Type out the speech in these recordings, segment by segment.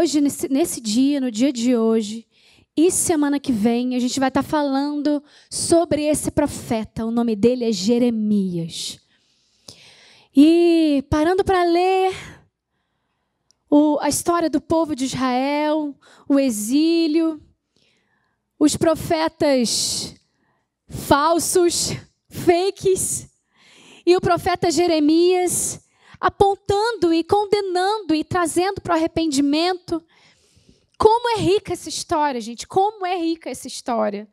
hoje, nesse, nesse dia, no dia de hoje, e semana que vem, a gente vai estar tá falando sobre esse profeta. O nome dele é Jeremias. E parando para ler o, a história do povo de Israel, o exílio, os profetas falsos, fakes, e o profeta Jeremias apontando e condenando e trazendo para o arrependimento. Como é rica essa história, gente? Como é rica essa história?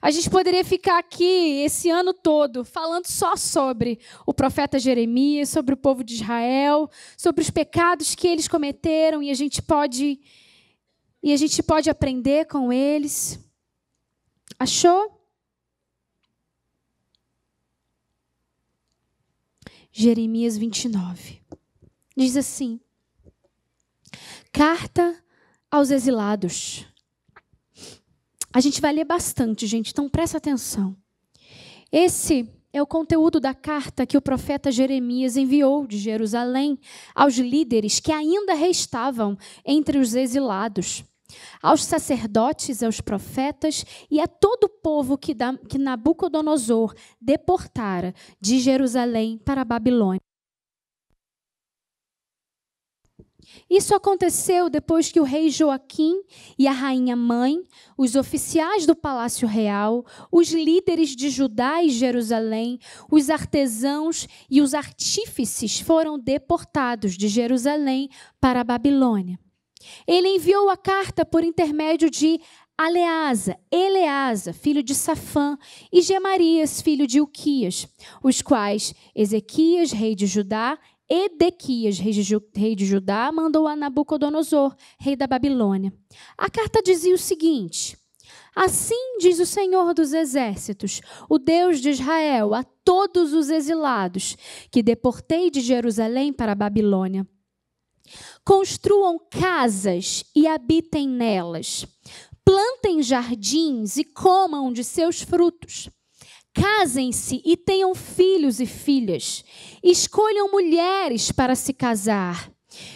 A gente poderia ficar aqui esse ano todo falando só sobre o profeta Jeremias, sobre o povo de Israel, sobre os pecados que eles cometeram e a gente pode e a gente pode aprender com eles. Achou? Jeremias 29. Diz assim: Carta aos exilados. A gente vai ler bastante, gente, então presta atenção. Esse é o conteúdo da carta que o profeta Jeremias enviou de Jerusalém aos líderes que ainda restavam entre os exilados aos sacerdotes, aos profetas e a todo o povo que, que Nabucodonosor deportara de Jerusalém para a Babilônia. Isso aconteceu depois que o rei Joaquim e a rainha mãe, os oficiais do palácio real, os líderes de Judá e Jerusalém, os artesãos e os artífices foram deportados de Jerusalém para a Babilônia. Ele enviou a carta por intermédio de Aleasa, Eleasa, filho de Safã, e Gemarias, filho de Uquias, os quais Ezequias, rei de Judá, Edequias, rei de Judá, mandou a Nabucodonosor, rei da Babilônia. A carta dizia o seguinte: Assim diz o Senhor dos Exércitos, o Deus de Israel, a todos os exilados que deportei de Jerusalém para a Babilônia. Construam casas e habitem nelas. Plantem jardins e comam de seus frutos. Casem-se e tenham filhos e filhas. Escolham mulheres para se casar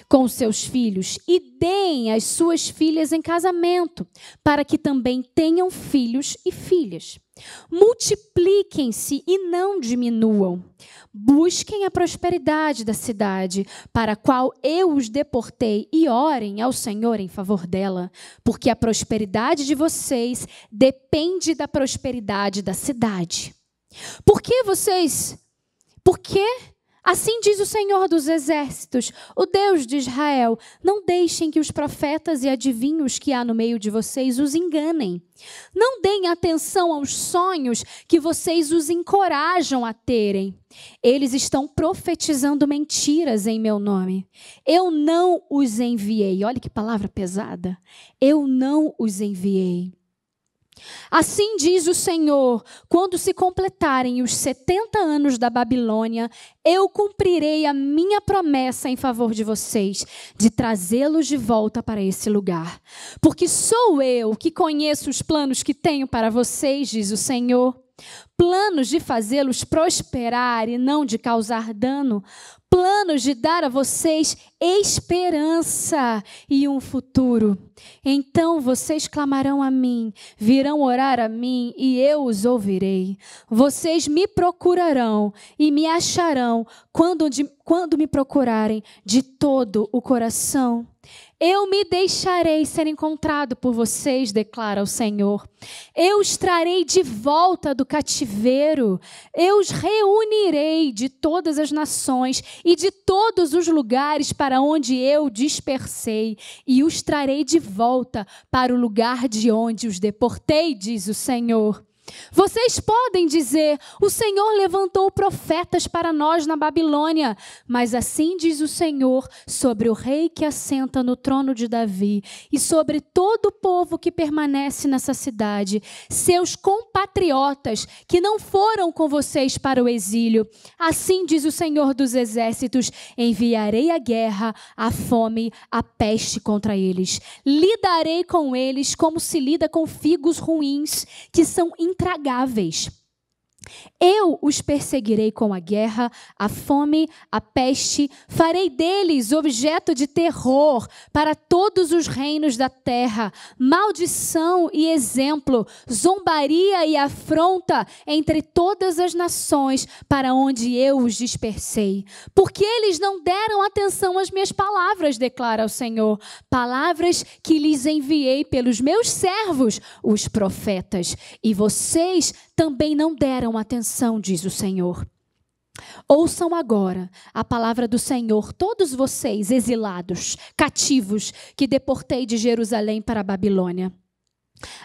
com seus filhos e deem as suas filhas em casamento, para que também tenham filhos e filhas. Multipliquem-se e não diminuam. Busquem a prosperidade da cidade, para a qual eu os deportei, e orem ao Senhor em favor dela, porque a prosperidade de vocês depende da prosperidade da cidade. Por que vocês? Por que Assim diz o Senhor dos Exércitos, o Deus de Israel: Não deixem que os profetas e adivinhos que há no meio de vocês os enganem. Não deem atenção aos sonhos que vocês os encorajam a terem. Eles estão profetizando mentiras em meu nome. Eu não os enviei. Olha que palavra pesada. Eu não os enviei. Assim diz o Senhor: quando se completarem os 70 anos da Babilônia, eu cumprirei a minha promessa em favor de vocês, de trazê-los de volta para esse lugar. Porque sou eu que conheço os planos que tenho para vocês, diz o Senhor planos de fazê-los prosperar e não de causar dano, planos de dar a vocês esperança e um futuro. Então vocês clamarão a mim, virão orar a mim e eu os ouvirei. Vocês me procurarão e me acharão quando, de, quando me procurarem de todo o coração. Eu me deixarei ser encontrado por vocês, declara o Senhor. Eu os trarei de volta do cativeiro. Eu os reunirei de todas as nações e de todos os lugares para onde eu dispersei, e os trarei de volta para o lugar de onde os deportei, diz o Senhor. Vocês podem dizer: o Senhor levantou profetas para nós na Babilônia, mas assim diz o Senhor sobre o rei que assenta no trono de Davi e sobre todo o povo que permanece nessa cidade, seus compatriotas que não foram com vocês para o exílio. Assim diz o Senhor dos exércitos: enviarei a guerra, a fome, a peste contra eles. Lidarei com eles como se lida com figos ruins, que são intragáveis. Eu os perseguirei com a guerra, a fome, a peste, farei deles objeto de terror para todos os reinos da terra, maldição e exemplo, zombaria e afronta entre todas as nações para onde eu os dispersei. Porque eles não deram atenção às minhas palavras, declara o Senhor, palavras que lhes enviei pelos meus servos, os profetas, e vocês também não deram atenção, diz o Senhor. Ouçam agora a palavra do Senhor, todos vocês exilados, cativos, que deportei de Jerusalém para a Babilônia.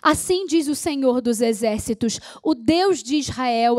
Assim diz o Senhor dos Exércitos, o Deus de Israel,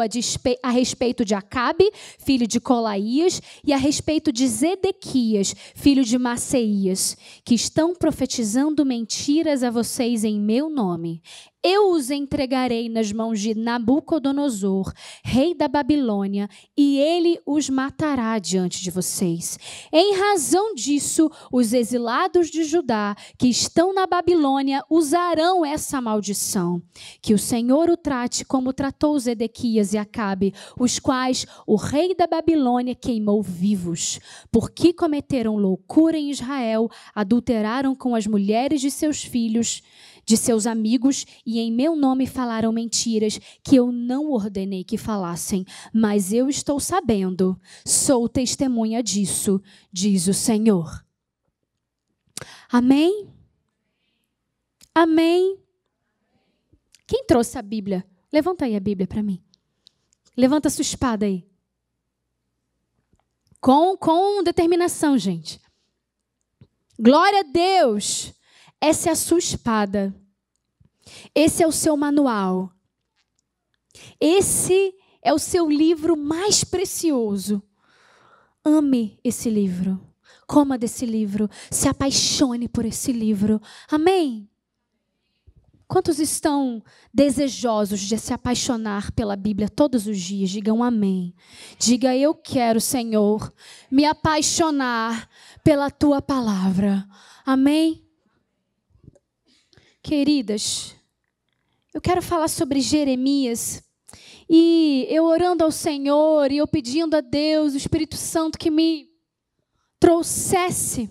a, respeito de Acabe, filho de Colaías, e a respeito de Zedequias, filho de Maceias, que estão profetizando mentiras a vocês em meu nome eu os entregarei nas mãos de Nabucodonosor, rei da Babilônia, e ele os matará diante de vocês. Em razão disso, os exilados de Judá que estão na Babilônia usarão essa maldição. Que o Senhor o trate como tratou Zedequias e Acabe, os quais o rei da Babilônia queimou vivos, porque cometeram loucura em Israel, adulteraram com as mulheres de seus filhos de seus amigos e em meu nome falaram mentiras que eu não ordenei que falassem, mas eu estou sabendo, sou testemunha disso, diz o Senhor. Amém? Amém? Quem trouxe a Bíblia? Levanta aí a Bíblia para mim. Levanta sua espada aí. Com, com determinação, gente. Glória a Deus. Essa é a sua espada. Esse é o seu manual. Esse é o seu livro mais precioso. Ame esse livro. Coma desse livro. Se apaixone por esse livro. Amém? Quantos estão desejosos de se apaixonar pela Bíblia todos os dias? Digam amém. Diga, eu quero, Senhor, me apaixonar pela tua palavra. Amém? Queridas, eu quero falar sobre Jeremias. E eu orando ao Senhor e eu pedindo a Deus, o Espírito Santo, que me trouxesse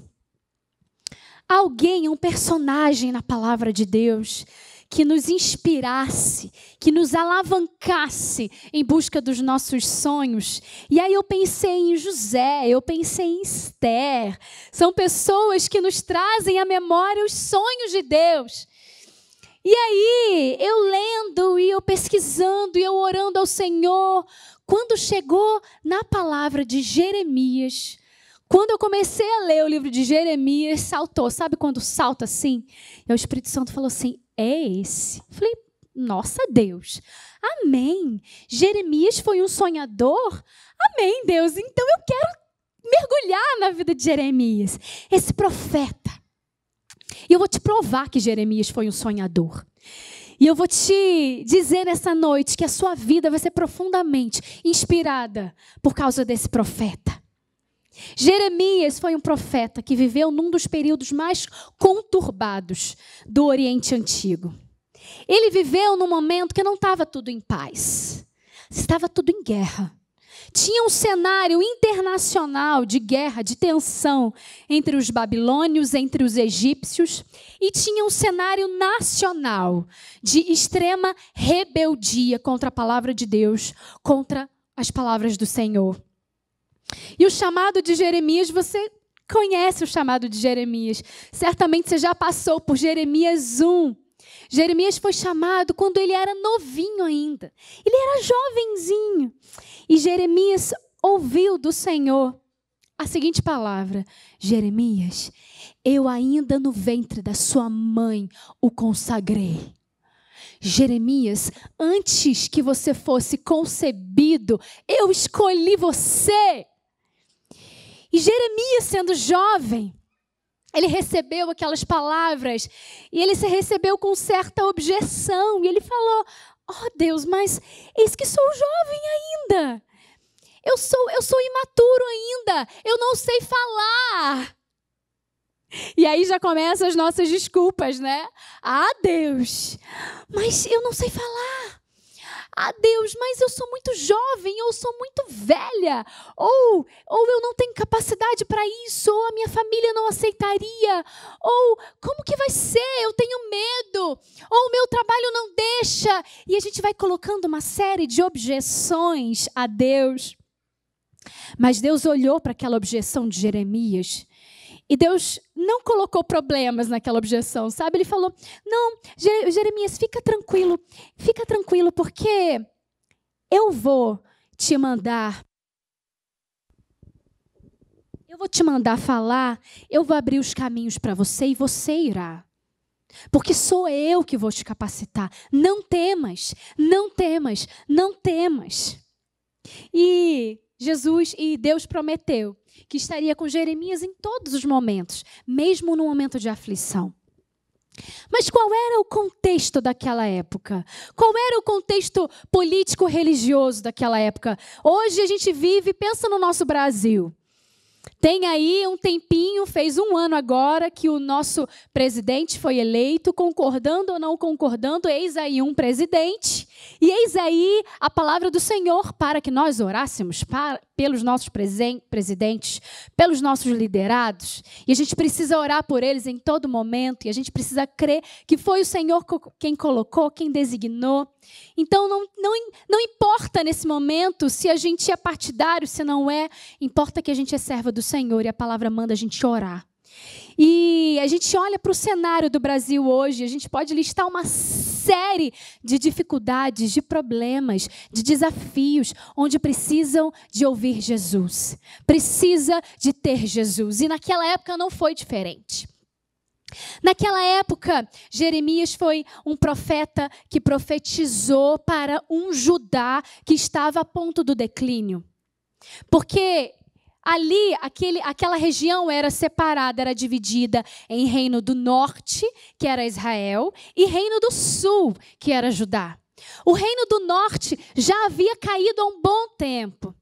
alguém, um personagem na palavra de Deus, que nos inspirasse, que nos alavancasse em busca dos nossos sonhos. E aí eu pensei em José, eu pensei em Esther. São pessoas que nos trazem à memória os sonhos de Deus. E aí, eu lendo e eu pesquisando e eu orando ao Senhor, quando chegou na palavra de Jeremias, quando eu comecei a ler o livro de Jeremias, saltou. Sabe quando salta assim? E o Espírito Santo falou assim: é esse. Eu falei, nossa Deus, amém. Jeremias foi um sonhador? Amém, Deus. Então eu quero mergulhar na vida de Jeremias. Esse profeta e eu vou te provar que Jeremias foi um sonhador. E eu vou te dizer nessa noite que a sua vida vai ser profundamente inspirada por causa desse profeta. Jeremias foi um profeta que viveu num dos períodos mais conturbados do Oriente Antigo. Ele viveu num momento que não estava tudo em paz, estava tudo em guerra tinha um cenário internacional de guerra, de tensão entre os babilônios, entre os egípcios, e tinha um cenário nacional de extrema rebeldia contra a palavra de Deus, contra as palavras do Senhor. E o chamado de Jeremias, você conhece o chamado de Jeremias. Certamente você já passou por Jeremias 1, Jeremias foi chamado quando ele era novinho ainda. Ele era jovenzinho. E Jeremias ouviu do Senhor a seguinte palavra: Jeremias, eu ainda no ventre da sua mãe o consagrei. Jeremias, antes que você fosse concebido, eu escolhi você. E Jeremias, sendo jovem, ele recebeu aquelas palavras e ele se recebeu com certa objeção. E ele falou: Oh Deus, mas eis que sou jovem ainda. Eu sou, eu sou imaturo ainda. Eu não sei falar. E aí já começam as nossas desculpas, né? Ah, Deus, mas eu não sei falar. Ah, Deus, mas eu sou muito jovem, ou sou muito velha, ou, ou eu não tenho capacidade para isso, ou a minha família não aceitaria, ou como que vai ser? Eu tenho medo, ou o meu trabalho não deixa. E a gente vai colocando uma série de objeções a Deus. Mas Deus olhou para aquela objeção de Jeremias e Deus não colocou problemas naquela objeção, sabe? Ele falou: Não, Jeremias, fica tranquilo, fica tranquilo, porque eu vou te mandar. Eu vou te mandar falar, eu vou abrir os caminhos para você e você irá. Porque sou eu que vou te capacitar. Não temas, não temas, não temas. E Jesus e Deus prometeu que estaria com Jeremias em todos os momentos, mesmo no momento de aflição. Mas qual era o contexto daquela época? Qual era o contexto político-religioso daquela época? Hoje a gente vive, pensa no nosso Brasil. Tem aí um tempinho, fez um ano agora, que o nosso presidente foi eleito, concordando ou não concordando, eis aí um presidente, e eis aí a palavra do Senhor para que nós orássemos pelos nossos presidentes, pelos nossos liderados, e a gente precisa orar por eles em todo momento, e a gente precisa crer que foi o Senhor quem colocou, quem designou. Então não, não, não importa nesse momento se a gente é partidário, se não é, importa que a gente é serva do Senhor e a palavra manda a gente orar. E a gente olha para o cenário do Brasil hoje, a gente pode listar uma série de dificuldades, de problemas, de desafios, onde precisam de ouvir Jesus, precisa de ter Jesus. E naquela época não foi diferente. Naquela época, Jeremias foi um profeta que profetizou para um Judá que estava a ponto do declínio. Porque Ali, aquele, aquela região era separada, era dividida em reino do norte, que era Israel, e reino do sul, que era Judá. O reino do norte já havia caído há um bom tempo.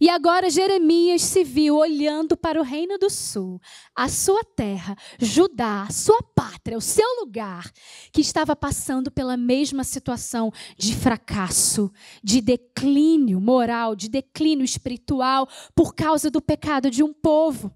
E agora Jeremias se viu olhando para o reino do sul, a sua terra, Judá, a sua pátria, o seu lugar, que estava passando pela mesma situação de fracasso, de declínio moral, de declínio espiritual, por causa do pecado de um povo.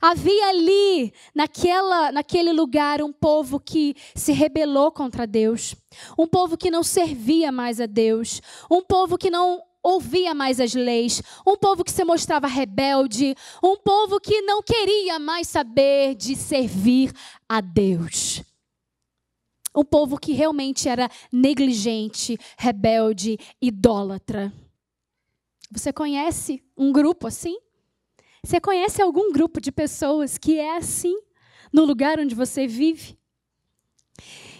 Havia ali, naquela, naquele lugar, um povo que se rebelou contra Deus, um povo que não servia mais a Deus, um povo que não ouvia mais as leis, um povo que se mostrava rebelde, um povo que não queria mais saber de servir a Deus. Um povo que realmente era negligente, rebelde, idólatra. Você conhece um grupo assim? Você conhece algum grupo de pessoas que é assim no lugar onde você vive?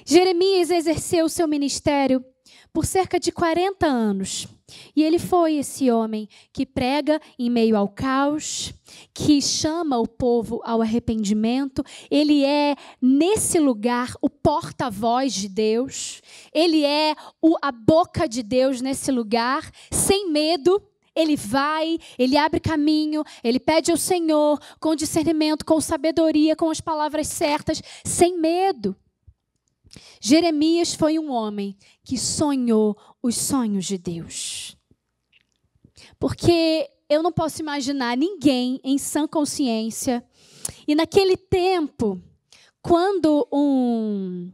Jeremias exerceu seu ministério por cerca de 40 anos. E ele foi esse homem que prega em meio ao caos, que chama o povo ao arrependimento. Ele é, nesse lugar, o porta-voz de Deus. Ele é o, a boca de Deus nesse lugar, sem medo. Ele vai, ele abre caminho, ele pede ao Senhor com discernimento, com sabedoria, com as palavras certas, sem medo. Jeremias foi um homem que sonhou os sonhos de Deus. Porque eu não posso imaginar ninguém em sã consciência. E naquele tempo, quando um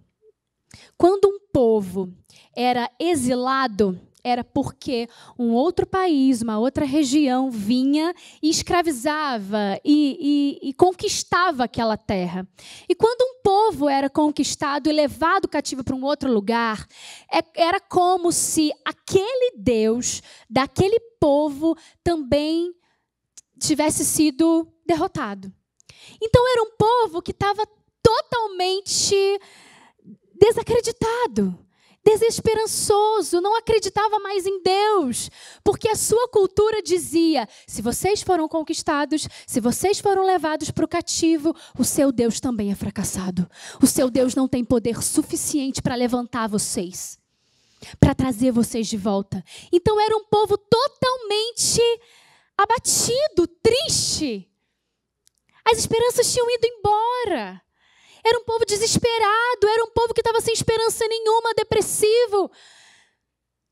quando um povo era exilado, era porque um outro país, uma outra região vinha e escravizava e, e, e conquistava aquela terra. E quando um povo era conquistado e levado cativo para um outro lugar, é, era como se aquele Deus daquele povo também tivesse sido derrotado. Então era um povo que estava totalmente desacreditado desesperançoso, não acreditava mais em Deus, porque a sua cultura dizia: se vocês foram conquistados, se vocês foram levados para o cativo, o seu Deus também é fracassado. O seu Deus não tem poder suficiente para levantar vocês, para trazer vocês de volta. Então era um povo totalmente abatido, triste. As esperanças tinham ido embora. Era um povo desesperado, era um povo que estava sem esperança nenhuma, depressivo,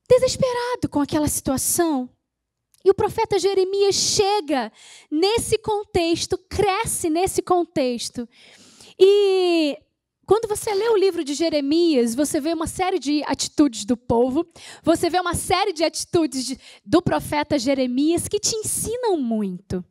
desesperado com aquela situação. E o profeta Jeremias chega nesse contexto, cresce nesse contexto. E quando você lê o livro de Jeremias, você vê uma série de atitudes do povo, você vê uma série de atitudes do profeta Jeremias que te ensinam muito.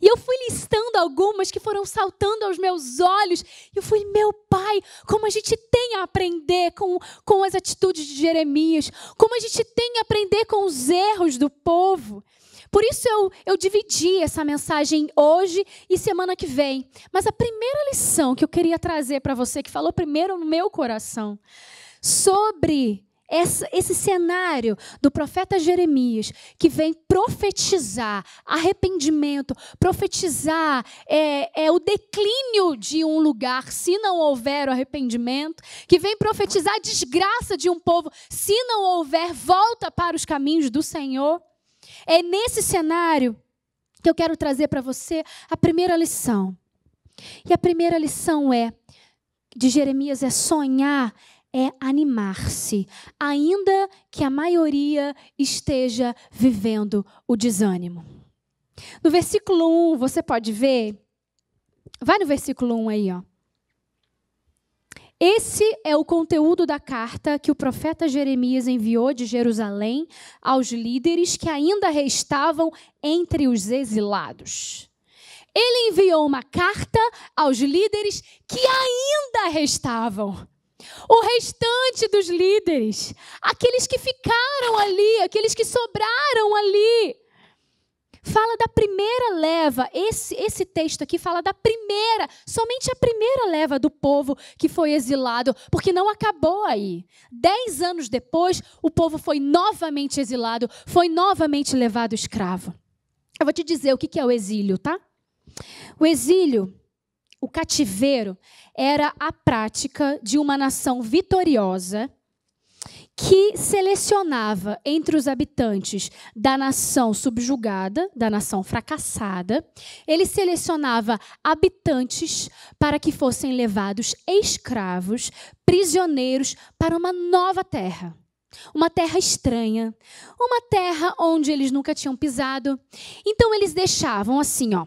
E eu fui listando algumas que foram saltando aos meus olhos. E eu fui, meu pai, como a gente tem a aprender com, com as atitudes de Jeremias, como a gente tem a aprender com os erros do povo. Por isso eu, eu dividi essa mensagem hoje e semana que vem. Mas a primeira lição que eu queria trazer para você, que falou primeiro no meu coração, sobre esse cenário do profeta Jeremias, que vem profetizar arrependimento, profetizar é, é, o declínio de um lugar se não houver arrependimento, que vem profetizar a desgraça de um povo se não houver volta para os caminhos do Senhor. É nesse cenário que eu quero trazer para você a primeira lição. E a primeira lição é de Jeremias é sonhar é animar-se, ainda que a maioria esteja vivendo o desânimo. No versículo 1, você pode ver. Vai no versículo 1 aí, ó. Esse é o conteúdo da carta que o profeta Jeremias enviou de Jerusalém aos líderes que ainda restavam entre os exilados. Ele enviou uma carta aos líderes que ainda restavam o restante dos líderes, aqueles que ficaram ali, aqueles que sobraram ali. Fala da primeira leva, esse, esse texto aqui fala da primeira, somente a primeira leva do povo que foi exilado, porque não acabou aí. Dez anos depois, o povo foi novamente exilado, foi novamente levado escravo. Eu vou te dizer o que é o exílio, tá? O exílio o cativeiro era a prática de uma nação vitoriosa que selecionava entre os habitantes da nação subjugada, da nação fracassada, ele selecionava habitantes para que fossem levados escravos, prisioneiros para uma nova terra. Uma terra estranha, uma terra onde eles nunca tinham pisado. Então eles deixavam assim, ó,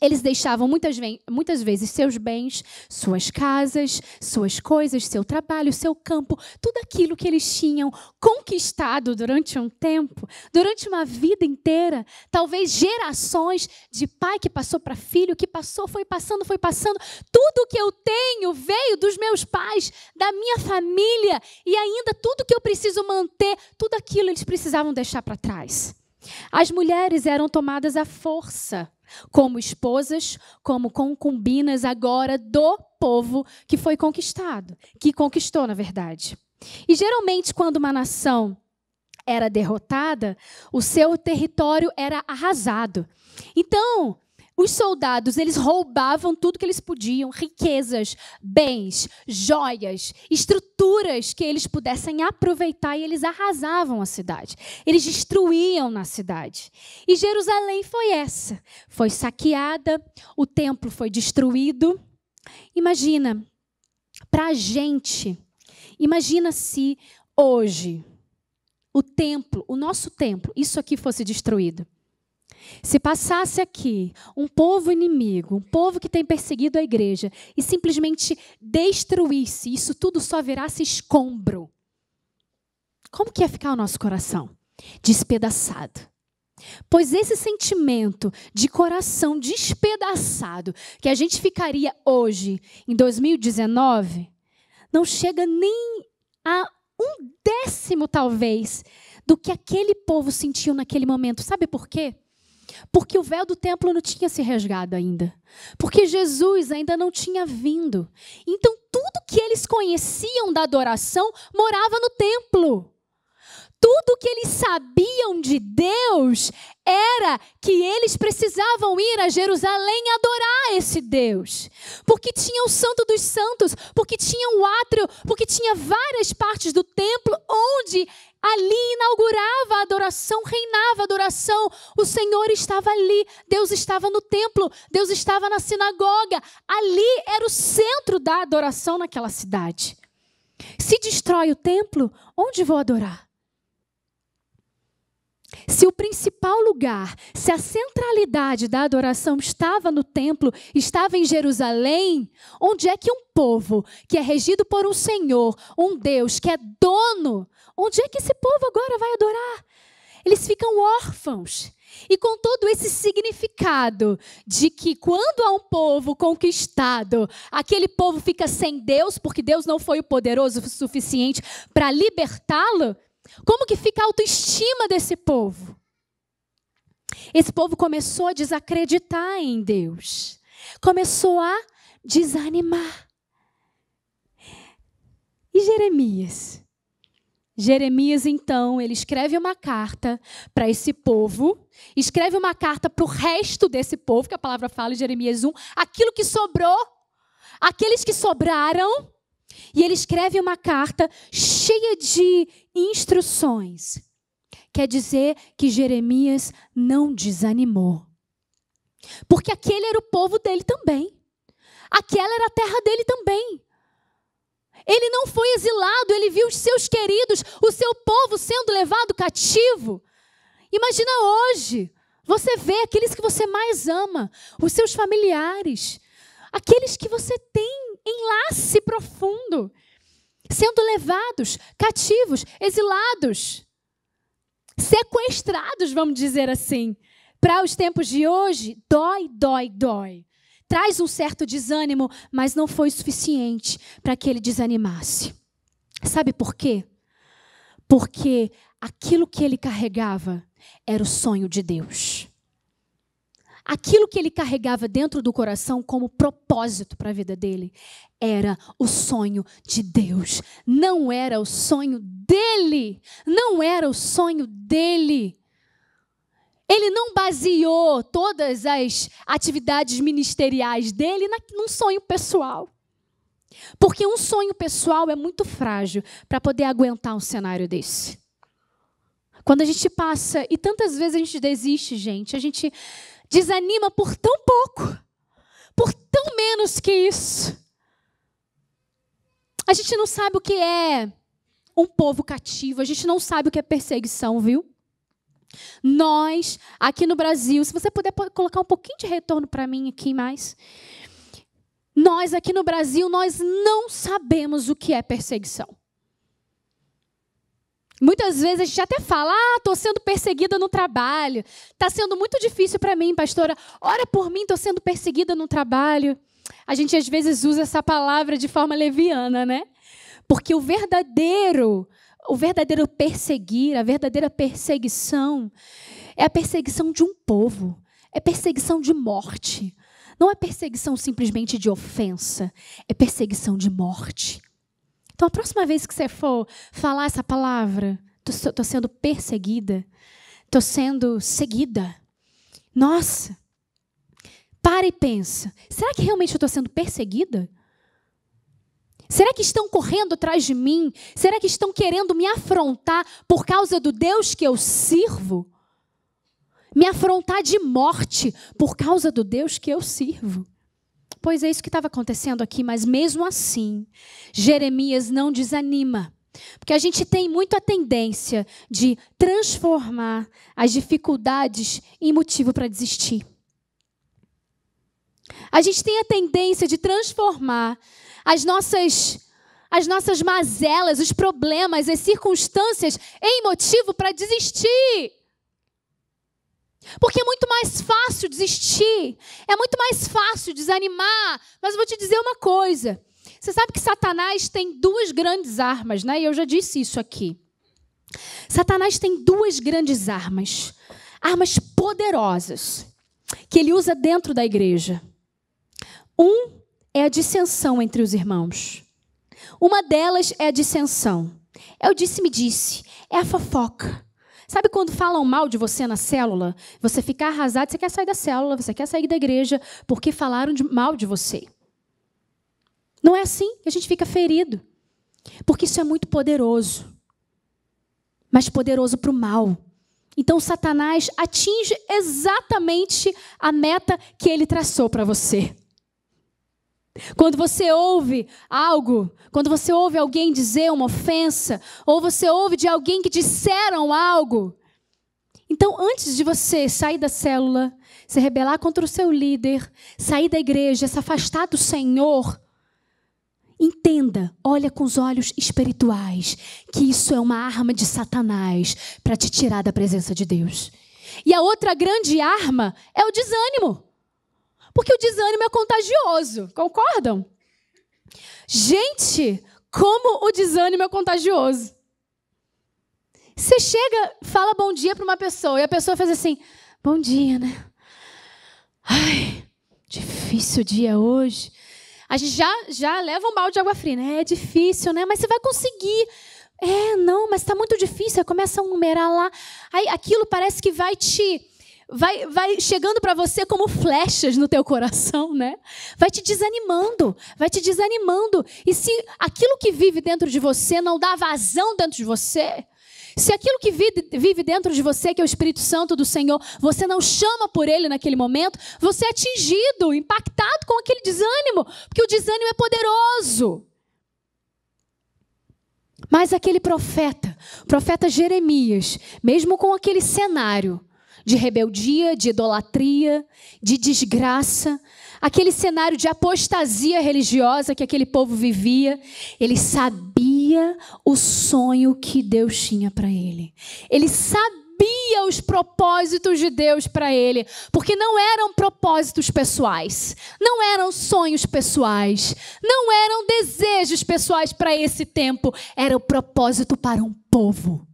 eles deixavam muitas, muitas, vezes seus bens, suas casas, suas coisas, seu trabalho, seu campo, tudo aquilo que eles tinham conquistado durante um tempo, durante uma vida inteira, talvez gerações de pai que passou para filho, que passou, foi passando, foi passando. Tudo que eu tenho veio dos meus pais, da minha família e ainda tudo que eu preciso manter, tudo aquilo eles precisavam deixar para trás. As mulheres eram tomadas à força, como esposas, como concubinas agora do povo que foi conquistado, que conquistou, na verdade. E geralmente, quando uma nação era derrotada, o seu território era arrasado. Então, os soldados, eles roubavam tudo que eles podiam, riquezas, bens, joias, estruturas que eles pudessem aproveitar e eles arrasavam a cidade. Eles destruíam na cidade. E Jerusalém foi essa, foi saqueada, o templo foi destruído. Imagina para a gente, imagina se hoje o templo, o nosso templo, isso aqui fosse destruído. Se passasse aqui um povo inimigo, um povo que tem perseguido a igreja, e simplesmente destruísse, isso tudo só virasse escombro, como que ia ficar o nosso coração? Despedaçado. Pois esse sentimento de coração despedaçado que a gente ficaria hoje, em 2019, não chega nem a um décimo, talvez, do que aquele povo sentiu naquele momento. Sabe por quê? Porque o véu do templo não tinha se rasgado ainda. Porque Jesus ainda não tinha vindo. Então, tudo que eles conheciam da adoração morava no templo. Tudo que eles sabiam de Deus era que eles precisavam ir a Jerusalém adorar esse Deus. Porque tinha o Santo dos Santos, porque tinha o átrio, porque tinha várias partes do templo onde ali inaugurava a adoração, reinava a adoração. O Senhor estava ali, Deus estava no templo, Deus estava na sinagoga. Ali era o centro da adoração naquela cidade. Se destrói o templo, onde vou adorar? Se o principal lugar, se a centralidade da adoração estava no templo, estava em Jerusalém, onde é que um povo que é regido por um Senhor, um Deus que é dono Onde é que esse povo agora vai adorar? Eles ficam órfãos. E com todo esse significado de que quando há um povo conquistado, aquele povo fica sem Deus, porque Deus não foi o poderoso o suficiente para libertá-lo, como que fica a autoestima desse povo? Esse povo começou a desacreditar em Deus, começou a desanimar. E Jeremias? Jeremias, então, ele escreve uma carta para esse povo, escreve uma carta para o resto desse povo, que a palavra fala em Jeremias 1, aquilo que sobrou, aqueles que sobraram, e ele escreve uma carta cheia de instruções. Quer dizer que Jeremias não desanimou. Porque aquele era o povo dele também. Aquela era a terra dele também. Ele não foi exilado, ele viu os seus queridos, o seu povo sendo levado cativo. Imagina hoje, você vê aqueles que você mais ama, os seus familiares, aqueles que você tem enlace profundo, sendo levados cativos, exilados, sequestrados, vamos dizer assim. Para os tempos de hoje, dói, dói, dói traz um certo desânimo, mas não foi suficiente para que ele desanimasse. Sabe por quê? Porque aquilo que ele carregava era o sonho de Deus. Aquilo que ele carregava dentro do coração como propósito para a vida dele era o sonho de Deus. Não era o sonho dele. Não era o sonho dele. Ele não baseou todas as atividades ministeriais dele num sonho pessoal. Porque um sonho pessoal é muito frágil para poder aguentar um cenário desse. Quando a gente passa, e tantas vezes a gente desiste, gente, a gente desanima por tão pouco, por tão menos que isso. A gente não sabe o que é um povo cativo, a gente não sabe o que é perseguição, viu? Nós, aqui no Brasil, se você puder colocar um pouquinho de retorno para mim aqui mais. Nós aqui no Brasil, nós não sabemos o que é perseguição. Muitas vezes a gente até fala: "Ah, estou sendo perseguida no trabalho. Está sendo muito difícil para mim, pastora. Ora por mim, estou sendo perseguida no trabalho." A gente às vezes usa essa palavra de forma leviana, né? Porque o verdadeiro o verdadeiro perseguir, a verdadeira perseguição é a perseguição de um povo, é perseguição de morte. Não é perseguição simplesmente de ofensa, é perseguição de morte. Então, a próxima vez que você for falar essa palavra, estou sendo perseguida, estou sendo seguida. Nossa, para e pensa: será que realmente eu estou sendo perseguida? Será que estão correndo atrás de mim? Será que estão querendo me afrontar por causa do Deus que eu sirvo? Me afrontar de morte por causa do Deus que eu sirvo? Pois é isso que estava acontecendo aqui, mas mesmo assim, Jeremias não desanima. Porque a gente tem muito a tendência de transformar as dificuldades em motivo para desistir. A gente tem a tendência de transformar as nossas as nossas mazelas, os problemas, as circunstâncias em motivo para desistir. Porque é muito mais fácil desistir, é muito mais fácil desanimar. Mas eu vou te dizer uma coisa: você sabe que Satanás tem duas grandes armas, né? E eu já disse isso aqui. Satanás tem duas grandes armas, armas poderosas, que ele usa dentro da igreja. Um é a dissensão entre os irmãos. Uma delas é a dissensão. É o disse-me-disse, -disse, é a fofoca. Sabe quando falam mal de você na célula? Você fica arrasado, você quer sair da célula, você quer sair da igreja, porque falaram de, mal de você. Não é assim que a gente fica ferido. Porque isso é muito poderoso. Mas poderoso para o mal. Então, Satanás atinge exatamente a meta que ele traçou para você. Quando você ouve algo, quando você ouve alguém dizer uma ofensa, ou você ouve de alguém que disseram algo, então antes de você sair da célula, se rebelar contra o seu líder, sair da igreja, se afastar do Senhor, Entenda, olha com os olhos espirituais, que isso é uma arma de Satanás para te tirar da presença de Deus. E a outra grande arma é o desânimo. Porque o desânimo é contagioso, concordam? Gente, como o desânimo é contagioso. Você chega, fala bom dia para uma pessoa e a pessoa faz assim: bom dia, né? Ai, difícil o dia hoje. A gente já, já leva um balde de água fria, né? É difícil, né? Mas você vai conseguir. É, não, mas está muito difícil. Aí começa a numerar lá. Aí aquilo parece que vai te vai, vai chegando para você como flechas no teu coração, né? Vai te desanimando, vai te desanimando. E se aquilo que vive dentro de você não dá vazão dentro de você, se aquilo que vive dentro de você, que é o Espírito Santo do Senhor, você não chama por ele naquele momento, você é atingido, impactado com aquele desânimo, porque o desânimo é poderoso. Mas aquele profeta, profeta Jeremias, mesmo com aquele cenário, de rebeldia, de idolatria, de desgraça, aquele cenário de apostasia religiosa que aquele povo vivia, ele sabia o sonho que Deus tinha para ele. Ele sabia os propósitos de Deus para ele, porque não eram propósitos pessoais, não eram sonhos pessoais, não eram desejos pessoais para esse tempo, era o propósito para um povo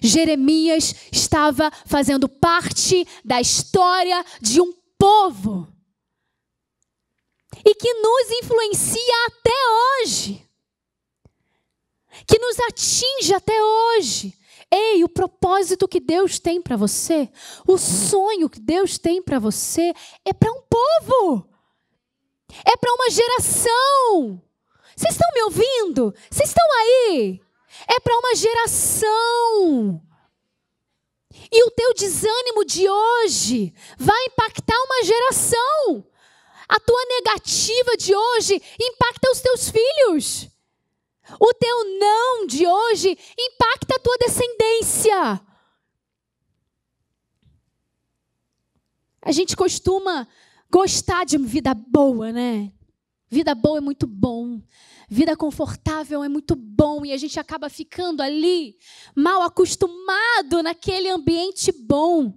Jeremias estava fazendo parte da história de um povo e que nos influencia até hoje, que nos atinge até hoje. Ei, o propósito que Deus tem para você, o sonho que Deus tem para você é para um povo, é para uma geração. Vocês estão me ouvindo? Vocês estão aí? é para uma geração. E o teu desânimo de hoje vai impactar uma geração. A tua negativa de hoje impacta os teus filhos. O teu não de hoje impacta a tua descendência. A gente costuma gostar de vida boa, né? Vida boa é muito bom. Vida confortável é muito bom e a gente acaba ficando ali mal acostumado naquele ambiente bom.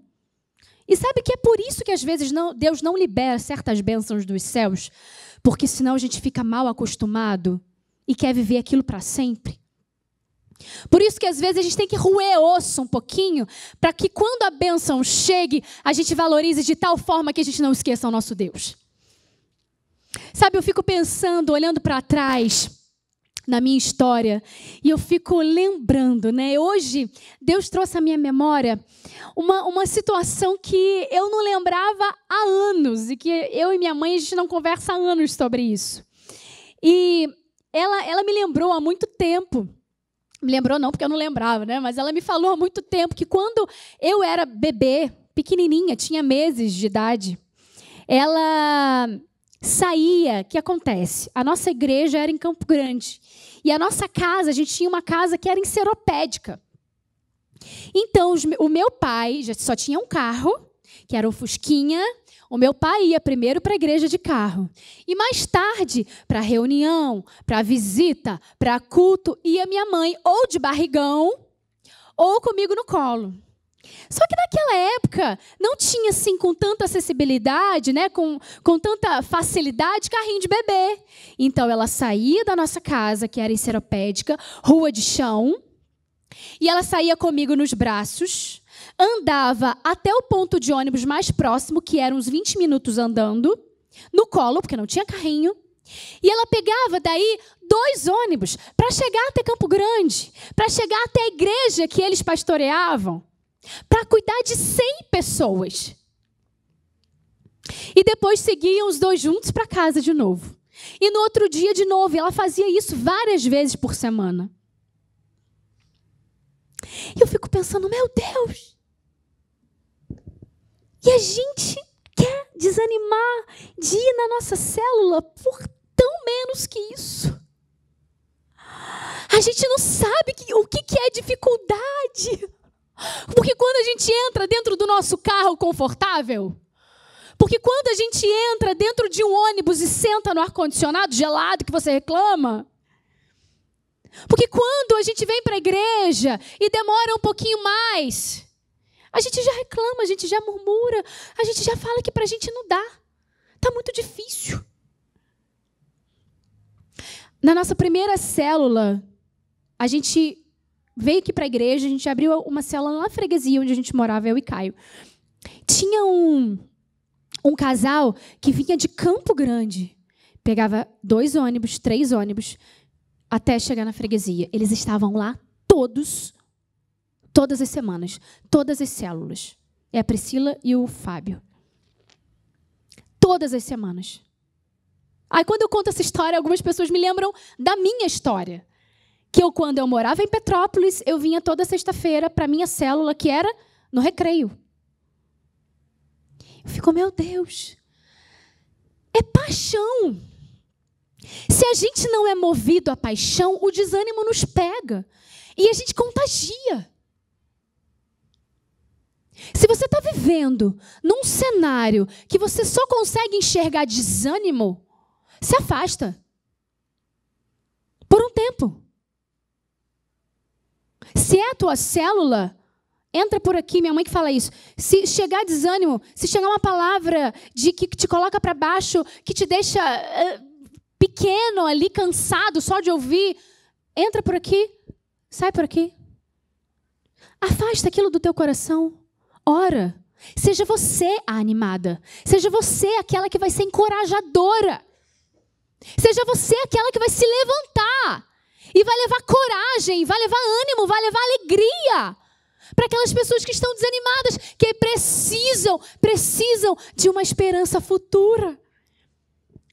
E sabe que é por isso que às vezes não, Deus não libera certas bênçãos dos céus, porque senão a gente fica mal acostumado e quer viver aquilo para sempre. Por isso que às vezes a gente tem que roer osso um pouquinho, para que quando a bênção chegue, a gente valorize de tal forma que a gente não esqueça o nosso Deus. Sabe, eu fico pensando, olhando para trás na minha história, e eu fico lembrando, né? Hoje, Deus trouxe à minha memória uma, uma situação que eu não lembrava há anos, e que eu e minha mãe, a gente não conversa há anos sobre isso. E ela, ela me lembrou há muito tempo. Me lembrou não, porque eu não lembrava, né? Mas ela me falou há muito tempo que quando eu era bebê, pequenininha, tinha meses de idade, ela saía, que acontece? A nossa igreja era em Campo Grande. E a nossa casa, a gente tinha uma casa que era em Seropédica. Então, o meu pai já só tinha um carro, que era o Fusquinha. O meu pai ia primeiro para a igreja de carro. E mais tarde, para reunião, para visita, para culto, ia minha mãe ou de barrigão ou comigo no colo. Só que naquela época não tinha assim com tanta acessibilidade, né, com, com tanta facilidade, carrinho de bebê. Então ela saía da nossa casa, que era em Seropédica, rua de chão, e ela saía comigo nos braços, andava até o ponto de ônibus mais próximo, que eram uns 20 minutos andando, no colo, porque não tinha carrinho. E ela pegava daí dois ônibus para chegar até Campo Grande, para chegar até a igreja que eles pastoreavam para cuidar de 100 pessoas. E depois seguiam os dois juntos para casa de novo. E no outro dia de novo, ela fazia isso várias vezes por semana. E eu fico pensando, meu Deus! E a gente quer desanimar de ir na nossa célula por tão menos que isso. A gente não sabe o que é dificuldade. Porque quando a gente entra dentro do nosso carro confortável, porque quando a gente entra dentro de um ônibus e senta no ar-condicionado gelado que você reclama, porque quando a gente vem para a igreja e demora um pouquinho mais, a gente já reclama, a gente já murmura, a gente já fala que para a gente não dá. Está muito difícil. Na nossa primeira célula, a gente veio aqui para a igreja, a gente abriu uma cela lá na freguesia onde a gente morava, eu e Caio. Tinha um, um casal que vinha de Campo Grande. Pegava dois ônibus, três ônibus, até chegar na freguesia. Eles estavam lá todos, todas as semanas, todas as células. É a Priscila e o Fábio. Todas as semanas. Aí, quando eu conto essa história, algumas pessoas me lembram da minha história que eu, quando eu morava em Petrópolis, eu vinha toda sexta-feira para minha célula, que era no recreio. Eu fico, meu Deus, é paixão. Se a gente não é movido à paixão, o desânimo nos pega e a gente contagia. Se você está vivendo num cenário que você só consegue enxergar desânimo, se afasta. Por um tempo. Se é a tua célula, entra por aqui, minha mãe que fala isso. Se chegar desânimo, se chegar uma palavra de que te coloca para baixo, que te deixa uh, pequeno ali, cansado só de ouvir, entra por aqui, sai por aqui. Afasta aquilo do teu coração. Ora. Seja você a animada. Seja você aquela que vai ser encorajadora. Seja você aquela que vai se levantar. E vai levar coragem, vai levar ânimo, vai levar alegria para aquelas pessoas que estão desanimadas, que precisam, precisam de uma esperança futura.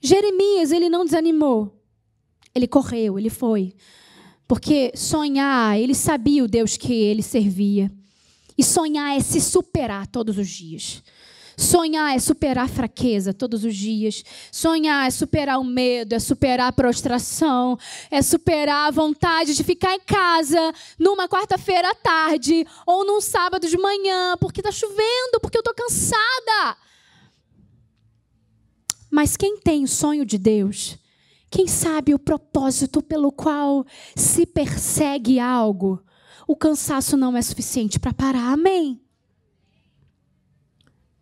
Jeremias, ele não desanimou. Ele correu, ele foi. Porque sonhar, ele sabia o Deus que ele servia. E sonhar é se superar todos os dias. Sonhar é superar a fraqueza todos os dias. Sonhar é superar o medo, é superar a prostração, é superar a vontade de ficar em casa numa quarta-feira à tarde ou num sábado de manhã, porque está chovendo, porque eu estou cansada. Mas quem tem o sonho de Deus, quem sabe o propósito pelo qual se persegue algo, o cansaço não é suficiente para parar. Amém.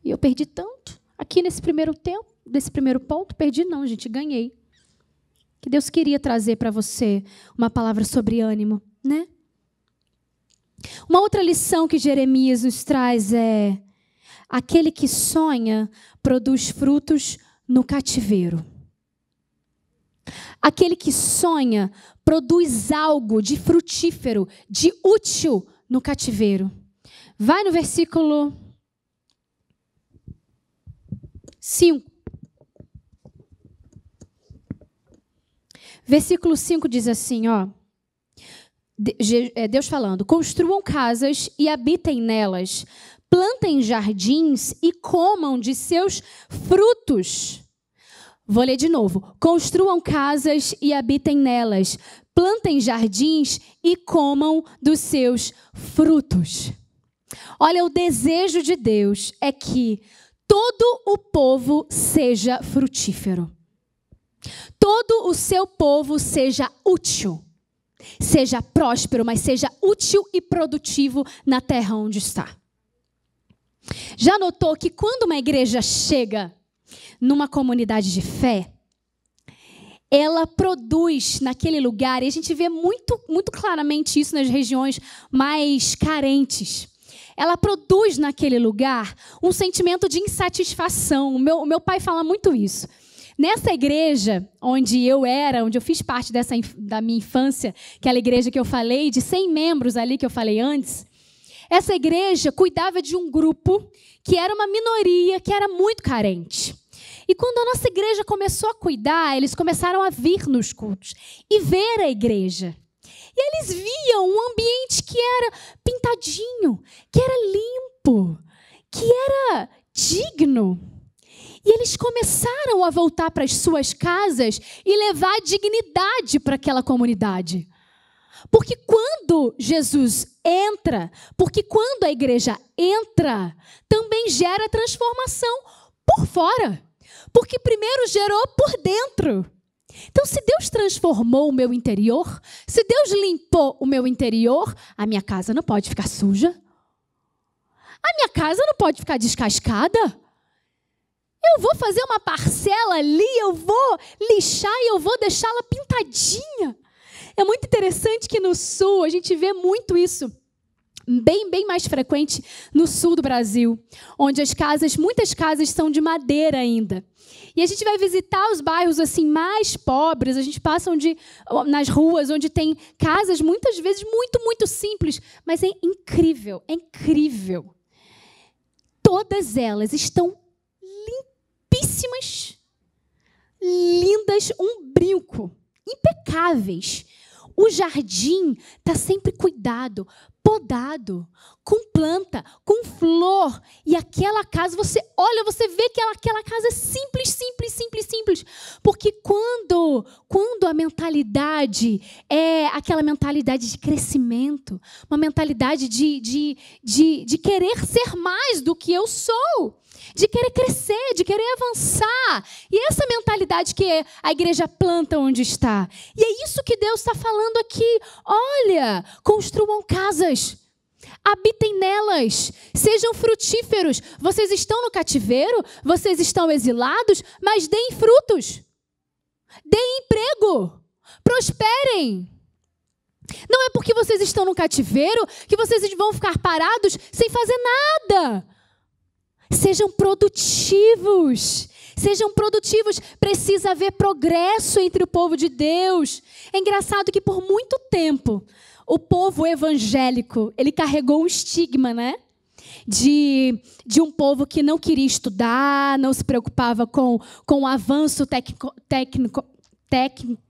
E eu perdi tanto. Aqui nesse primeiro tempo, desse primeiro ponto, perdi não, gente, ganhei. Que Deus queria trazer para você uma palavra sobre ânimo, né? Uma outra lição que Jeremias nos traz é: aquele que sonha produz frutos no cativeiro. Aquele que sonha produz algo de frutífero, de útil no cativeiro. Vai no versículo 5. Versículo 5 diz assim, ó. É, Deus falando: construam casas e habitem nelas, plantem jardins e comam de seus frutos. Vou ler de novo: construam casas e habitem nelas, plantem jardins e comam dos seus frutos. Olha, o desejo de Deus é que todo o povo seja frutífero. Todo o seu povo seja útil. Seja próspero, mas seja útil e produtivo na terra onde está. Já notou que quando uma igreja chega numa comunidade de fé, ela produz naquele lugar, e a gente vê muito, muito claramente isso nas regiões mais carentes ela produz naquele lugar um sentimento de insatisfação. O meu, meu pai fala muito isso. Nessa igreja onde eu era, onde eu fiz parte dessa, da minha infância, aquela igreja que eu falei, de 100 membros ali que eu falei antes, essa igreja cuidava de um grupo que era uma minoria, que era muito carente. E quando a nossa igreja começou a cuidar, eles começaram a vir nos cultos e ver a igreja. E eles viam um ambiente que era pintadinho, que era limpo, que era digno. E eles começaram a voltar para as suas casas e levar dignidade para aquela comunidade. Porque quando Jesus entra, porque quando a igreja entra, também gera transformação por fora. Porque primeiro gerou por dentro. Então, se Deus transformou o meu interior, se Deus limpou o meu interior, a minha casa não pode ficar suja. A minha casa não pode ficar descascada. Eu vou fazer uma parcela ali, eu vou lixar e eu vou deixá-la pintadinha. É muito interessante que no sul a gente vê muito isso bem, bem mais frequente no sul do Brasil, onde as casas, muitas casas são de madeira ainda. E a gente vai visitar os bairros assim mais pobres, a gente passa onde, nas ruas onde tem casas muitas vezes muito, muito simples, mas é incrível, é incrível. Todas elas estão limpíssimas, lindas, um brinco, impecáveis. O jardim está sempre cuidado, podado, com planta, com flor. E aquela casa, você olha, você vê que aquela casa é simples, simples, simples, simples. Porque quando, quando a mentalidade é aquela mentalidade de crescimento, uma mentalidade de, de, de, de querer ser mais do que eu sou, de querer crescer, de querer avançar. E é essa mentalidade que a igreja planta onde está. E é isso que Deus está falando aqui. Olha, construam casas. Habitem nelas, sejam frutíferos. Vocês estão no cativeiro, vocês estão exilados, mas deem frutos. Deem emprego. Prosperem. Não é porque vocês estão no cativeiro que vocês vão ficar parados sem fazer nada. Sejam produtivos. Sejam produtivos. Precisa haver progresso entre o povo de Deus. É engraçado que por muito tempo o povo evangélico ele carregou um estigma, né? De, de um povo que não queria estudar, não se preocupava com, com o avanço técnico, técnico, técnico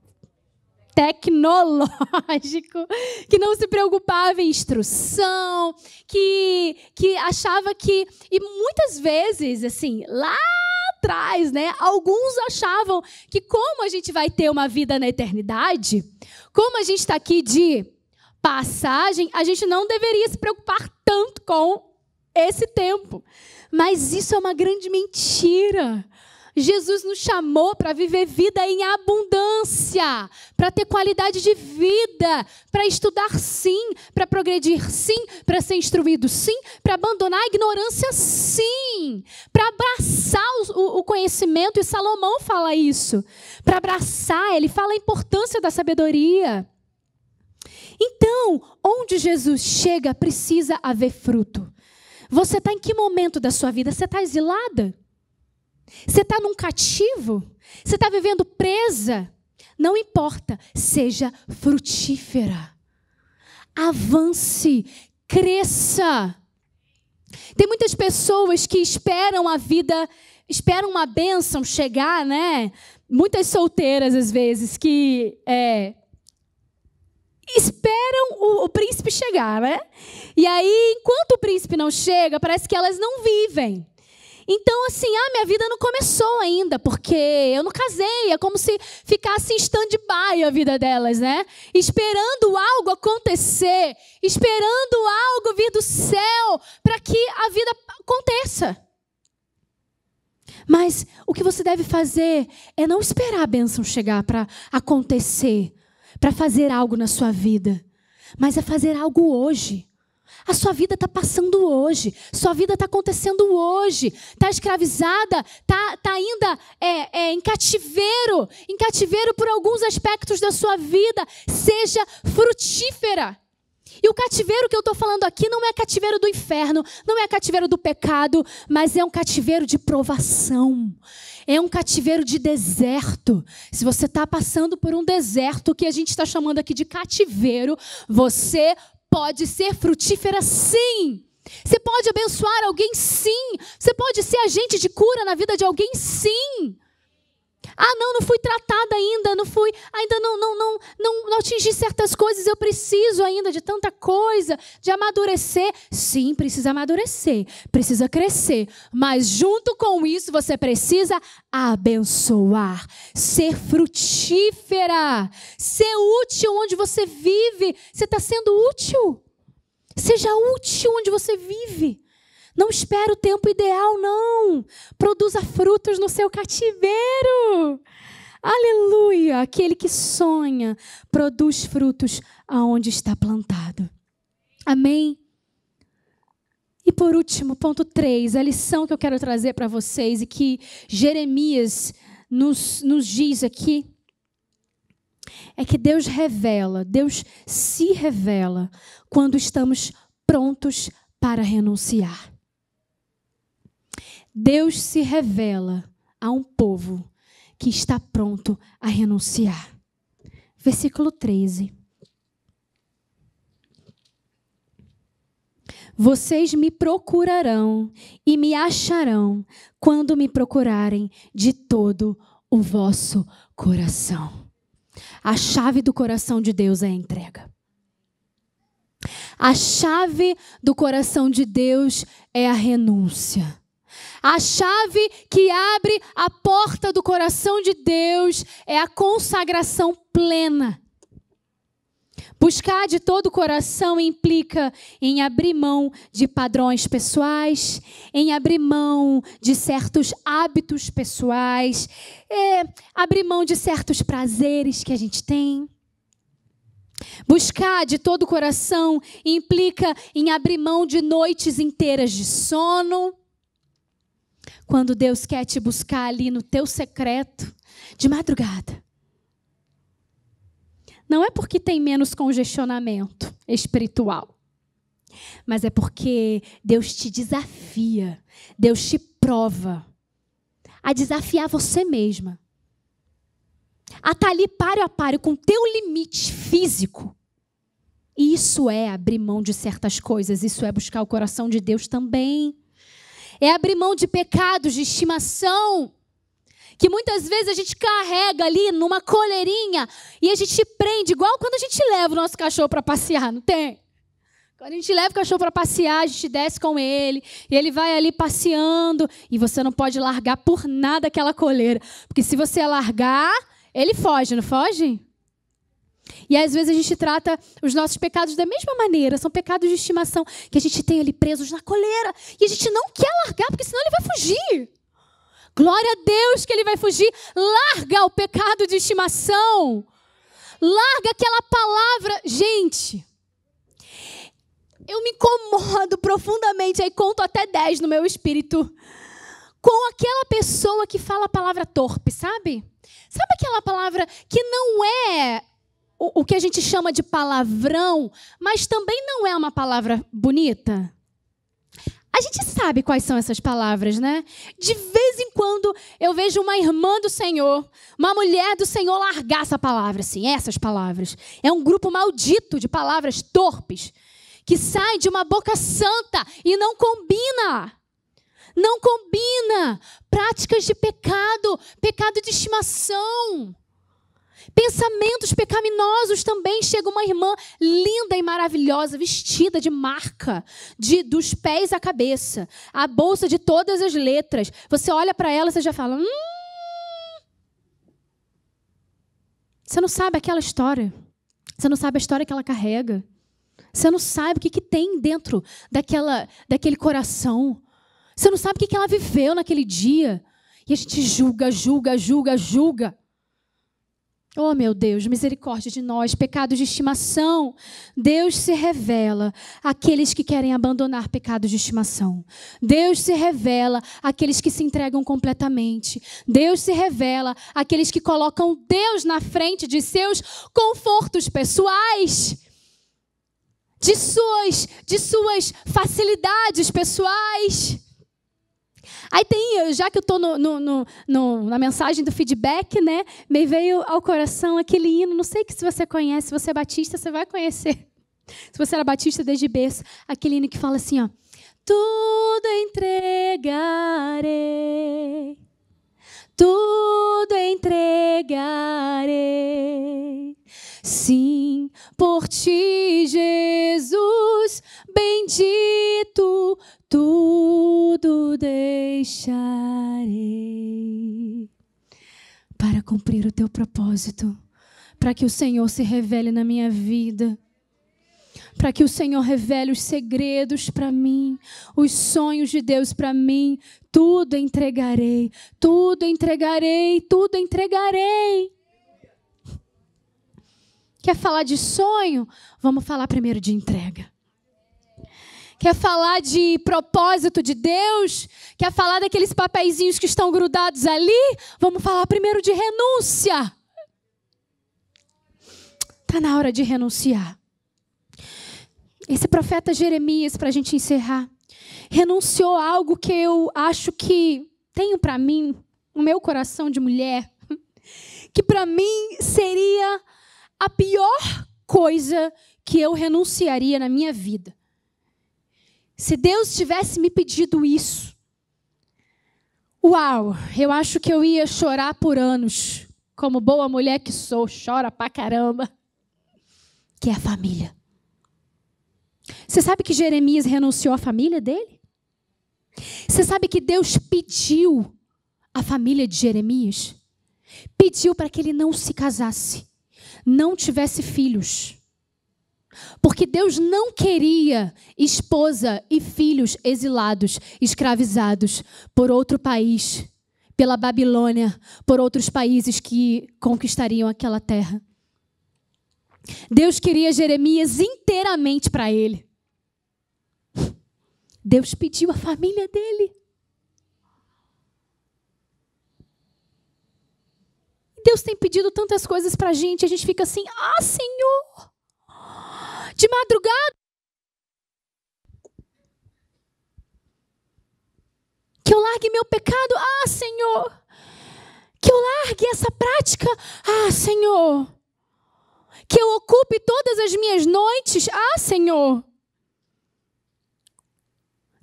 tecnológico, que não se preocupava em instrução, que, que achava que. E muitas vezes, assim, lá atrás, né? Alguns achavam que como a gente vai ter uma vida na eternidade, como a gente está aqui de passagem, a gente não deveria se preocupar tanto com esse tempo. Mas isso é uma grande mentira. Jesus nos chamou para viver vida em abundância, para ter qualidade de vida, para estudar sim, para progredir sim, para ser instruído sim, para abandonar a ignorância sim, para abraçar o, o, conhecimento, e Salomão fala isso. Para abraçar, ele fala a importância da sabedoria. Então, onde Jesus chega, precisa haver fruto. Você está em que momento da sua vida? Você está exilada? Você está num cativo? Você está vivendo presa? Não importa, seja frutífera. Avance, cresça. Tem muitas pessoas que esperam a vida, esperam uma bênção chegar, né? Muitas solteiras, às vezes, que é, esperam o, o, príncipe chegar, né? E aí, enquanto o príncipe não chega, parece que elas não vivem. Então, assim, ah, minha vida não começou ainda, porque eu não casei. É como se ficasse em stand-by a vida delas, né? Esperando algo acontecer, esperando algo vir do céu para que a vida aconteça. Mas o que você deve fazer é não esperar a bênção chegar para acontecer, para fazer algo na sua vida, mas é fazer algo hoje. A sua vida está passando hoje, sua vida está acontecendo hoje, está escravizada, está tá ainda é, é, em cativeiro em cativeiro por alguns aspectos da sua vida. Seja frutífera. E o cativeiro que eu estou falando aqui não é cativeiro do inferno, não é cativeiro do pecado, mas é um cativeiro de provação. É um cativeiro de deserto. Se você está passando por um deserto que a gente está chamando aqui de cativeiro, você pode ser frutífera sim. Você pode abençoar alguém sim. Você pode ser agente de cura na vida de alguém sim. Ah, não, não fui tratada ainda, não fui, ainda não, não, não, não, não atingi certas coisas, eu preciso ainda de tanta coisa, de amadurecer. Sim, precisa amadurecer, precisa crescer, mas junto com isso você precisa abençoar, ser frutífera, ser útil onde você vive. Você está sendo útil. Seja útil onde você vive. Não espere o tempo ideal, não. Produza frutos no seu cativeiro. Aleluia! Aquele que sonha produz frutos aonde está plantado. Amém? E por último, ponto 3, a lição que eu quero trazer para vocês e que Jeremias nos, nos diz aqui é que Deus revela, Deus se revela quando estamos prontos para renunciar. Deus se revela a um povo que está pronto a renunciar. Versículo 13. Vocês me procurarão e me acharão quando me procurarem de todo o vosso coração. A chave do coração de Deus é a entrega. A chave do coração de Deus é a renúncia. A chave que abre a porta do coração de Deus é a consagração plena. Buscar de todo o coração implica em abrir mão de padrões pessoais, em abrir mão de certos hábitos pessoais, é, abrir mão de certos prazeres que a gente tem. Buscar de todo o coração implica em abrir mão de noites inteiras de sono, quando Deus quer te buscar ali no teu secreto, de madrugada. Não é porque tem menos congestionamento espiritual, mas é porque Deus te desafia, Deus te prova a desafiar você mesma. A estar tá ali páreo a páreo com o teu limite físico. E isso é abrir mão de certas coisas, isso é buscar o coração de Deus também é abrir mão de pecados de estimação que muitas vezes a gente carrega ali numa coleirinha e a gente prende, igual quando a gente leva o nosso cachorro para passear, não tem? Quando a gente leva o cachorro para passear, a gente desce com ele e ele vai ali passeando e você não pode largar por nada aquela coleira, porque se você largar, ele foge, não foge? E às vezes a gente trata os nossos pecados da mesma maneira, são pecados de estimação que a gente tem ali presos na coleira e a gente não quer largar, porque senão ele vai fugir. Glória a Deus que ele vai fugir. Larga o pecado de estimação. Larga aquela palavra, gente. Eu me incomodo profundamente, aí conto até 10 no meu espírito, com aquela pessoa que fala a palavra torpe, sabe? Sabe aquela palavra que não é o, o que a gente chama de palavrão, mas também não é uma palavra bonita? A gente sabe quais são essas palavras, né? De vez em quando eu vejo uma irmã do Senhor, uma mulher do Senhor largar essa palavra, assim, essas palavras. É um grupo maldito de palavras torpes que sai de uma boca santa e não combina. Não combina práticas de pecado, pecado de estimação. Pensamentos pecaminosos também. Chega uma irmã linda e maravilhosa, vestida de marca, de dos pés à cabeça, a bolsa de todas as letras. Você olha para ela e já fala: hum... Você não sabe aquela história. Você não sabe a história que ela carrega. Você não sabe o que, que tem dentro daquela, daquele coração. Você não sabe o que, que ela viveu naquele dia. E a gente julga, julga, julga, julga. Oh, meu Deus, misericórdia de nós, pecados de estimação. Deus se revela àqueles que querem abandonar pecados de estimação. Deus se revela àqueles que se entregam completamente. Deus se revela àqueles que colocam Deus na frente de seus confortos pessoais, de suas, de suas facilidades pessoais. Aí tem, já que eu estou na mensagem do feedback, né? Me veio ao coração aquele hino, não sei que se você conhece, se você é batista, você vai conhecer. Se você era batista desde berço, aquele hino que fala assim, ó. Tudo entregarei, tudo entregarei Sim, por ti, Jesus, bendito, tudo deixarei para cumprir o teu propósito, para que o Senhor se revele na minha vida para que o Senhor revele os segredos para mim, os sonhos de Deus para mim. Tudo entregarei, tudo entregarei, tudo entregarei. Quer falar de sonho? Vamos falar primeiro de entrega. Quer falar de propósito de Deus? Quer falar daqueles papeizinhos que estão grudados ali? Vamos falar primeiro de renúncia. Está na hora de renunciar. Esse profeta Jeremias, para a gente encerrar, renunciou a algo que eu acho que tenho para mim, o meu coração de mulher, que para mim seria a pior coisa que eu renunciaria na minha vida. Se Deus tivesse me pedido isso, uau, eu acho que eu ia chorar por anos. Como boa mulher que sou, chora pra caramba. Que é a família. Você sabe que Jeremias renunciou à família dele? Você sabe que Deus pediu a família de Jeremias? Pediu para que ele não se casasse não tivesse filhos. Porque Deus não queria esposa e filhos exilados, escravizados por outro país, pela Babilônia, por outros países que conquistariam aquela terra. Deus queria Jeremias inteiramente para ele. Deus pediu a família dele. Deus tem pedido tantas coisas para a gente, a gente fica assim, ah, Senhor! De madrugada. Que eu largue meu pecado, ah, Senhor! Que eu largue essa prática, ah, Senhor! Que eu ocupe todas as minhas noites, ah, Senhor!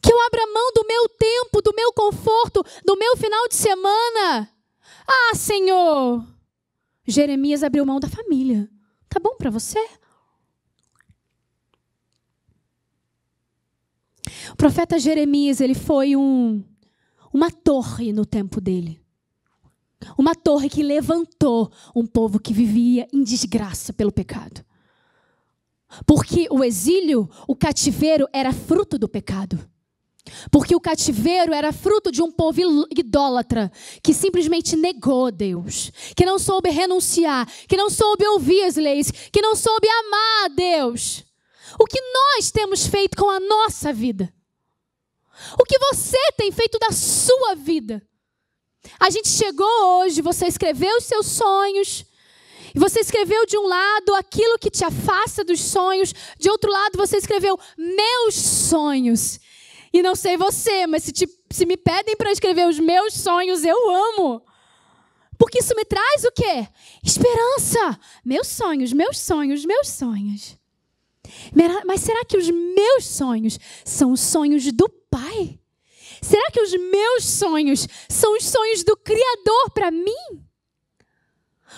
Que eu abra mão do meu tempo, do meu conforto, do meu final de semana ah, Senhor! Jeremias abriu mão da família. Tá bom para você? O profeta Jeremias, ele foi um uma torre no tempo dele. Uma torre que levantou um povo que vivia em desgraça pelo pecado. Porque o exílio, o cativeiro era fruto do pecado. Porque o cativeiro era fruto de um povo idólatra, que simplesmente negou Deus, que não soube renunciar, que não soube ouvir as leis, que não soube amar a Deus. O que nós temos feito com a nossa vida? O que você tem feito da sua vida? A gente chegou hoje, você escreveu os seus sonhos, e você escreveu de um lado aquilo que te afasta dos sonhos, de outro lado você escreveu meus sonhos e não sei você, mas se, te, se me pedem para escrever os meus sonhos, eu amo. Porque isso me traz o quê? Esperança. Meus sonhos, meus sonhos, meus sonhos. Mas será que os meus sonhos são os sonhos do Pai? Será que os meus sonhos são os sonhos do Criador para mim?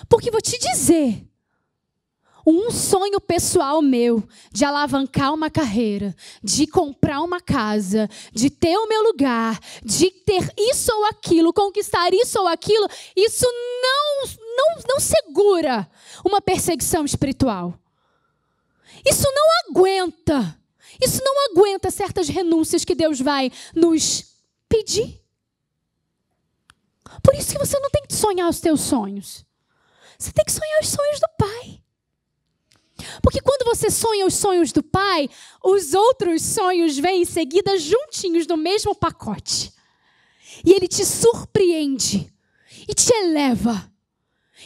Porque vou te dizer, um sonho pessoal meu de alavancar uma carreira, de comprar uma casa, de ter o meu lugar, de ter isso ou aquilo, conquistar isso ou aquilo, isso não, não, não segura uma perseguição espiritual. Isso não aguenta. Isso não aguenta certas renúncias que Deus vai nos pedir. Por isso que você não tem que sonhar os teus sonhos. Você tem que sonhar os sonhos do Pai. Porque quando você sonha os sonhos do Pai, os outros sonhos vêm em seguida juntinhos no mesmo pacote. E Ele te surpreende, e te eleva,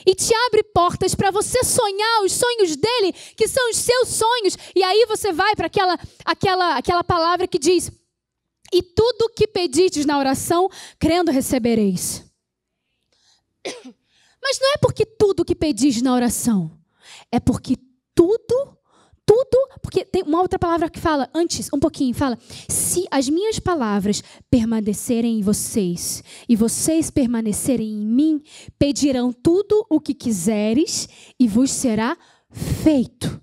e te abre portas para você sonhar os sonhos dele, que são os seus sonhos. E aí você vai para aquela, aquela, aquela palavra que diz: E tudo que pedides na oração, crendo recebereis. Mas não é porque tudo que pedis na oração, é porque tudo, tudo, porque tem uma outra palavra que fala, antes, um pouquinho, fala: se as minhas palavras permanecerem em vocês e vocês permanecerem em mim, pedirão tudo o que quiseres e vos será feito.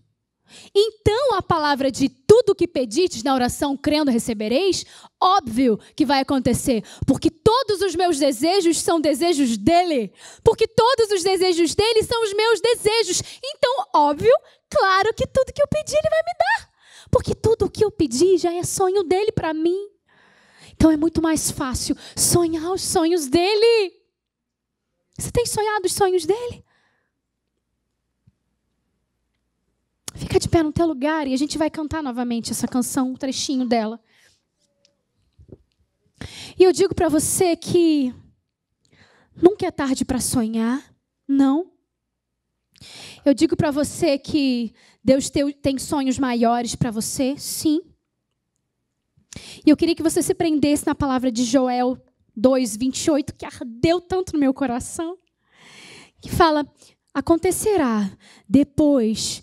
Então a palavra de tudo que pedites na oração crendo recebereis, óbvio que vai acontecer, porque todos os meus desejos são desejos dele, porque todos os desejos dele são os meus desejos. Então, óbvio claro que tudo que eu pedi ele vai me dar. Porque tudo o que eu pedi já é sonho dele para mim. Então é muito mais fácil sonhar os sonhos dele. Você tem sonhado os sonhos dele? Fica de pé no teu lugar e a gente vai cantar novamente essa canção, um trechinho dela. E eu digo para você que nunca é tarde para sonhar, não. Eu digo para você que Deus tem sonhos maiores para você, sim. E eu queria que você se prendesse na palavra de Joel 2, 28, que ardeu tanto no meu coração, que fala: acontecerá depois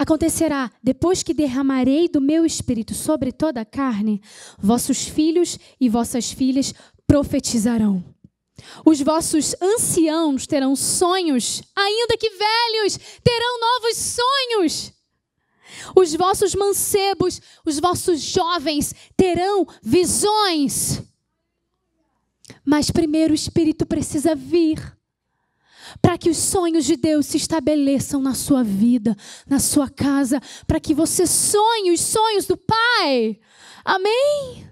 Acontecerá, depois que derramarei do meu espírito sobre toda a carne, vossos filhos e vossas filhas profetizarão. Os vossos anciãos terão sonhos, ainda que velhos, terão novos sonhos. Os vossos mancebos, os vossos jovens terão visões. Mas primeiro o Espírito precisa vir para que os sonhos de Deus se estabeleçam na sua vida, na sua casa, para que você sonhe os sonhos do Pai. Amém?